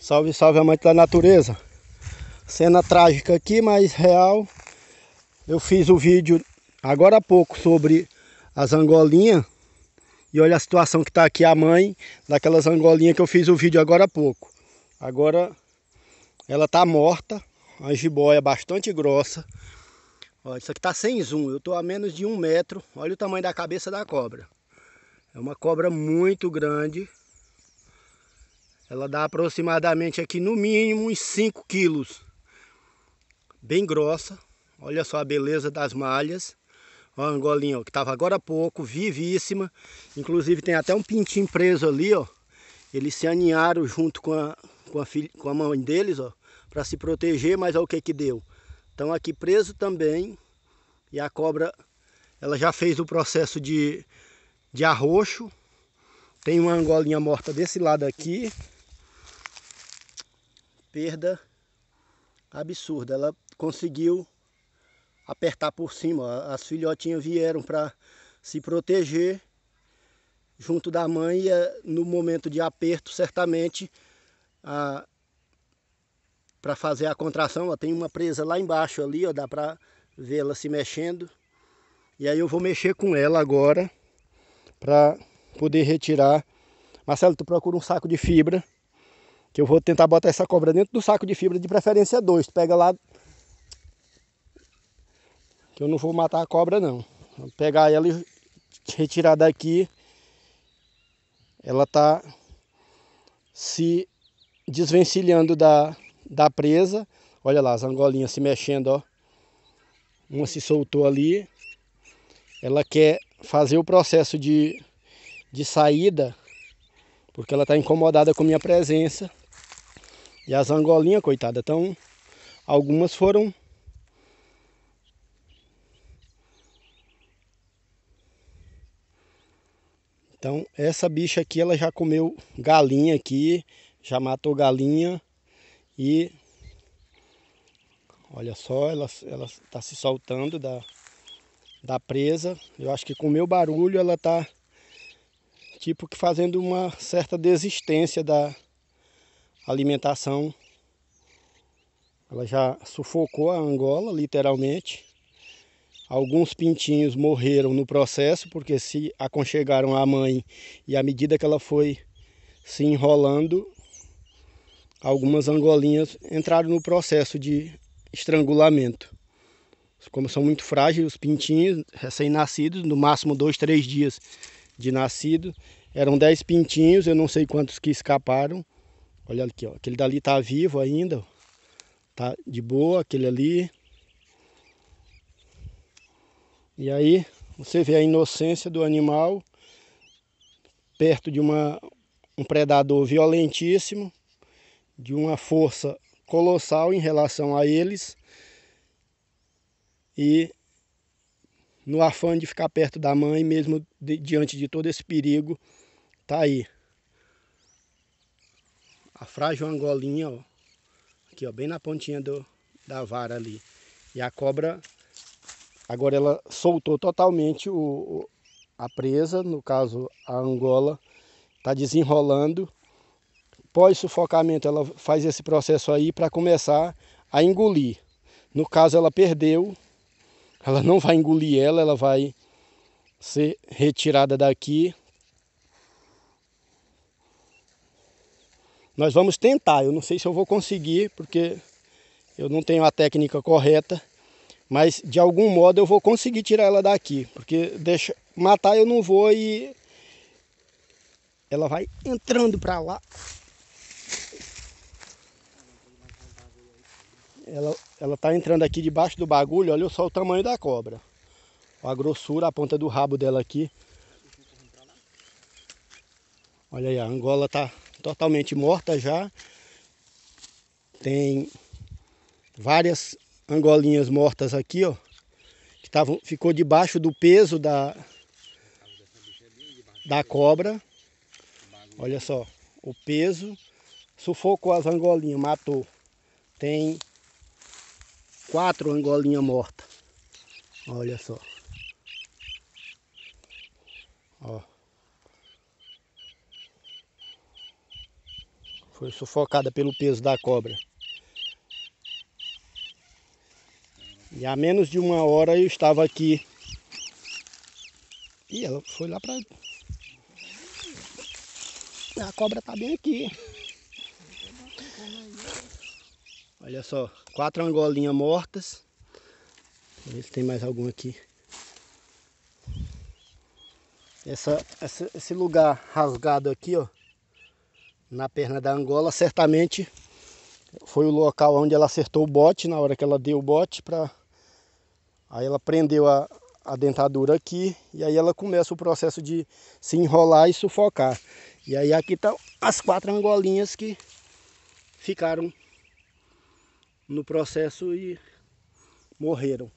Salve, salve amante da natureza. Cena trágica aqui, mas real. Eu fiz o um vídeo agora há pouco sobre as angolinhas. E olha a situação que está aqui a mãe daquelas angolinhas que eu fiz o um vídeo agora há pouco. Agora ela está morta, A jiboia bastante grossa. Olha, isso aqui está sem zoom, eu estou a menos de um metro. Olha o tamanho da cabeça da cobra. É uma cobra muito grande. Ela dá aproximadamente aqui no mínimo uns 5 quilos. Bem grossa. Olha só a beleza das malhas. Olha a angolinha, ó, que estava agora há pouco, vivíssima. Inclusive tem até um pintinho preso ali, ó. Eles se aninharam junto com a, com a, filha, com a mãe deles, ó. Para se proteger, mas olha o que que deu. Estão aqui preso também. E a cobra, ela já fez o processo de, de arroxo. Tem uma angolinha morta desse lado aqui perda absurda. Ela conseguiu apertar por cima. As filhotinhas vieram para se proteger junto da mãe e eh, no momento de aperto, certamente, para fazer a contração, ó, tem uma presa lá embaixo ali, ó, dá para ver ela se mexendo. E aí eu vou mexer com ela agora para poder retirar. Marcelo, tu procura um saco de fibra que eu vou tentar botar essa cobra dentro do saco de fibra, de preferência dois. Tu pega lá. Que eu não vou matar a cobra, não. Vou pegar ela e retirar daqui. Ela tá se desvencilhando da, da presa. Olha lá, as angolinhas se mexendo, ó. Uma se soltou ali. Ela quer fazer o processo de, de saída porque ela está incomodada com minha presença. E as angolinhas, coitada, estão. Algumas foram. Então, essa bicha aqui, ela já comeu galinha aqui, já matou galinha e Olha só, ela está se soltando da, da presa. Eu acho que com o meu barulho ela está tipo que fazendo uma certa desistência da alimentação. Ela já sufocou a Angola, literalmente. Alguns pintinhos morreram no processo porque se aconchegaram à mãe e à medida que ela foi se enrolando, algumas angolinhas entraram no processo de estrangulamento. Como são muito frágeis os pintinhos recém-nascidos, no máximo dois, três dias de nascido. Eram 10 pintinhos, eu não sei quantos que escaparam. Olha aqui, ó. aquele dali está vivo ainda, tá de boa, aquele ali. E aí você vê a inocência do animal perto de uma, um predador violentíssimo, de uma força colossal em relação a eles. E no afã de ficar perto da mãe, mesmo de, diante de todo esse perigo, tá aí. A frágil angolinha, ó, aqui ó, bem na pontinha do, da vara ali. E a cobra, agora ela soltou totalmente o, o a presa, no caso a angola, tá desenrolando. Pós-sufocamento ela faz esse processo aí para começar a engolir. No caso ela perdeu ela não vai engolir ela, ela vai ser retirada daqui. Nós vamos tentar, eu não sei se eu vou conseguir, porque eu não tenho a técnica correta, mas de algum modo eu vou conseguir tirar ela daqui, porque deixa, matar eu não vou e ela vai entrando para lá Ela, ela tá entrando aqui debaixo do bagulho, olha só o tamanho da cobra. A grossura, a ponta do rabo dela aqui. Olha aí, a Angola tá totalmente morta já. Tem várias angolinhas mortas aqui, ó. Que tavam, ficou debaixo do peso da, da cobra. Olha só, o peso sufocou as angolinhas, matou. Tem quatro angolinhas mortas. Olha só. Ó. Foi sufocada pelo peso da cobra. E há menos de uma hora eu estava aqui. E ela foi lá para. A cobra tá bem aqui. Olha só quatro angolinhas mortas. Deixa eu ver se tem mais algum aqui. Essa, essa, esse lugar rasgado aqui, ó, na perna da angola, certamente foi o local onde ela acertou o bote, na hora que ela deu o bote. para Aí ela prendeu a, a dentadura aqui e aí ela começa o processo de se enrolar e sufocar. E aí aqui estão tá as quatro angolinhas que ficaram no processo e morreram.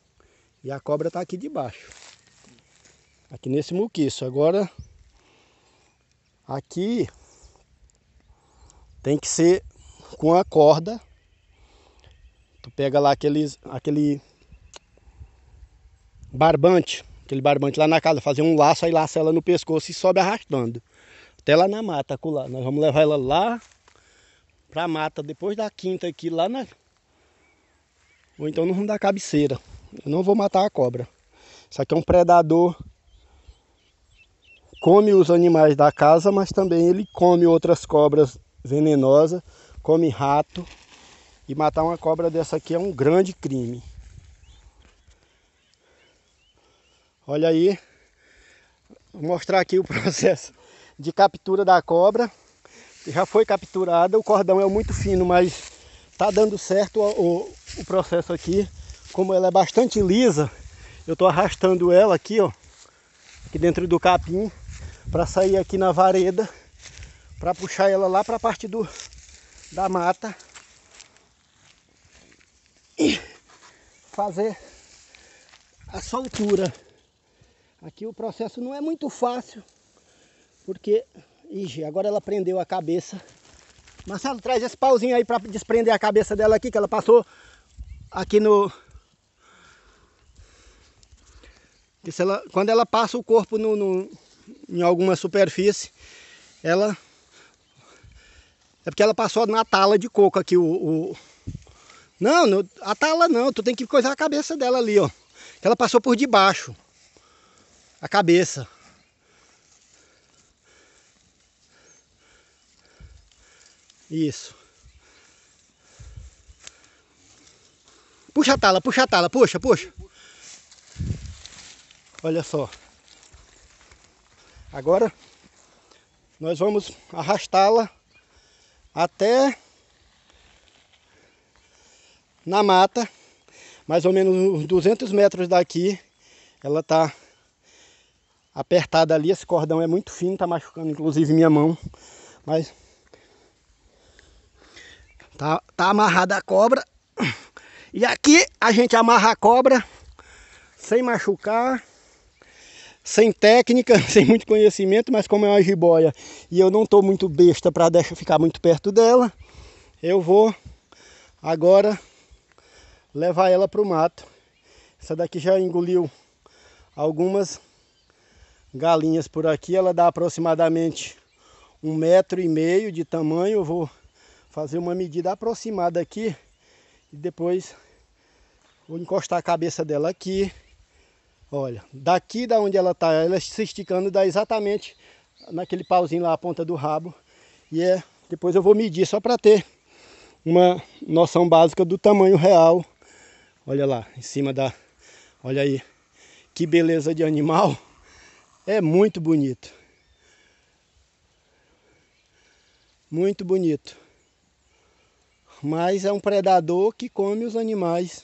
E a cobra está aqui debaixo. Aqui nesse muquiço. Agora, aqui tem que ser com a corda. Tu pega lá aqueles, aquele barbante, aquele barbante lá na casa, fazer um laço, aí laça ela no pescoço e sobe arrastando. Até lá na mata, acolá. Nós vamos levar ela lá a mata, depois da quinta aqui, lá na, ou então no rumo da cabeceira. Eu não vou matar a cobra. Isso aqui é um predador. Come os animais da casa, mas também ele come outras cobras venenosas, come rato. E matar uma cobra dessa aqui é um grande crime. Olha aí. Vou mostrar aqui o processo de captura da cobra. Já foi capturada, o cordão é muito fino, mas Tá dando certo o, o processo aqui. Como ela é bastante lisa, eu tô arrastando ela aqui, ó, aqui dentro do capim, para sair aqui na vareda, para puxar ela lá para a parte do, da mata e fazer a soltura. Aqui o processo não é muito fácil, porque Ixi, agora ela prendeu a cabeça Marcelo, traz esse pauzinho aí para desprender a cabeça dela aqui, que ela passou aqui no... ela, quando ela passa o corpo no, no, em alguma superfície, ela... É porque ela passou na tala de coco aqui, o... o... Não, no, a tala não, tu tem que coisar a cabeça dela ali, ó. Que ela passou por debaixo. A cabeça. Isso. Puxa a tala, puxa a tala, puxa, puxa. Olha só. Agora nós vamos arrastá-la até na mata, mais ou menos uns 200 metros daqui. Ela está apertada ali, esse cordão é muito fino, está machucando inclusive minha mão. Mas Tá, tá amarrada a cobra. E aqui a gente amarra a cobra sem machucar, sem técnica, sem muito conhecimento, mas como é uma jiboia e eu não estou muito besta para deixar ficar muito perto dela, eu vou agora levar ela para o mato. Essa daqui já engoliu algumas galinhas por aqui, ela dá aproximadamente um metro e meio de tamanho, eu vou fazer uma medida aproximada aqui e depois vou encostar a cabeça dela aqui. Olha, daqui da onde ela está, ela se esticando dá exatamente naquele pauzinho lá, a ponta do rabo. E é, depois eu vou medir só para ter uma noção básica do tamanho real. Olha lá, em cima da... Olha aí, que beleza de animal. É muito bonito. Muito bonito mas é um predador que come os animais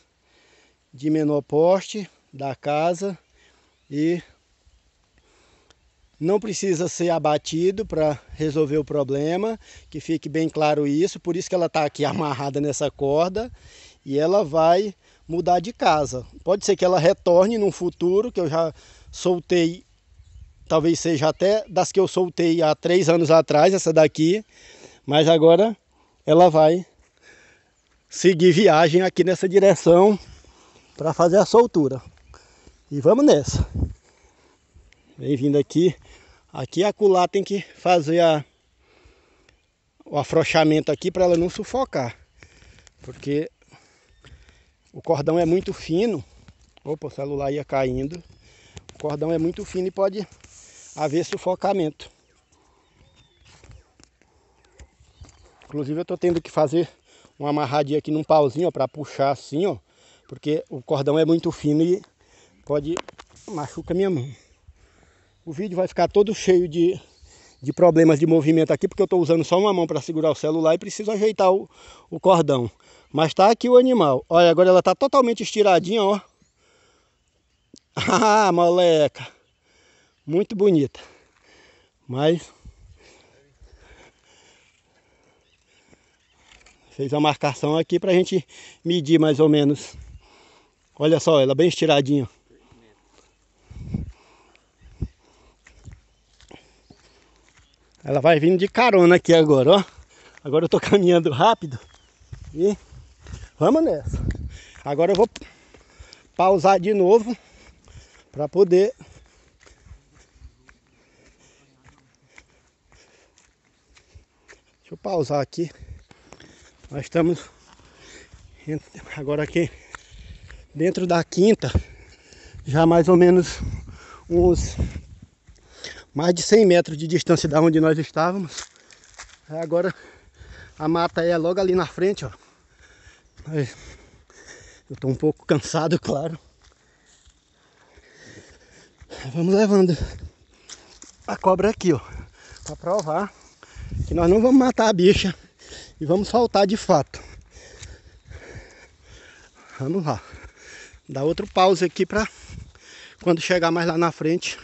de menor porte da casa e não precisa ser abatido para resolver o problema, que fique bem claro isso, por isso que ela está aqui amarrada nessa corda e ela vai mudar de casa. Pode ser que ela retorne num futuro, que eu já soltei, talvez seja até das que eu soltei há três anos atrás, essa daqui, mas agora ela vai seguir viagem aqui nessa direção para fazer a soltura. E vamos nessa. Bem-vindo aqui. Aqui a acolá tem que fazer a, o afrouxamento aqui para ela não sufocar. Porque o cordão é muito fino. Opa, o celular ia caindo. O cordão é muito fino e pode haver sufocamento. Inclusive eu estou tendo que fazer uma amarradinha aqui num pauzinho, para puxar assim, ó. Porque o cordão é muito fino e pode machucar minha mão. O vídeo vai ficar todo cheio de, de problemas de movimento aqui, porque eu estou usando só uma mão para segurar o celular e preciso ajeitar o, o cordão. Mas está aqui o animal. Olha, agora ela está totalmente estiradinha, ó. Ah, moleca! Muito bonita. Mas Fez a marcação aqui para a gente medir mais ou menos. Olha só, ela bem estiradinha. Ela vai vindo de carona aqui agora, ó. Agora eu tô caminhando rápido. E vamos nessa. Agora eu vou pausar de novo para poder Deixa eu pausar aqui. Nós estamos agora aqui dentro da quinta, já mais ou menos uns mais de 100 metros de distância da onde nós estávamos. Agora a mata é logo ali na frente, ó. Eu estou um pouco cansado, claro. Vamos levando a cobra aqui, ó, para provar que nós não vamos matar a bicha. E vamos saltar de fato. Vamos lá. Dá outro pause aqui para quando chegar mais lá na frente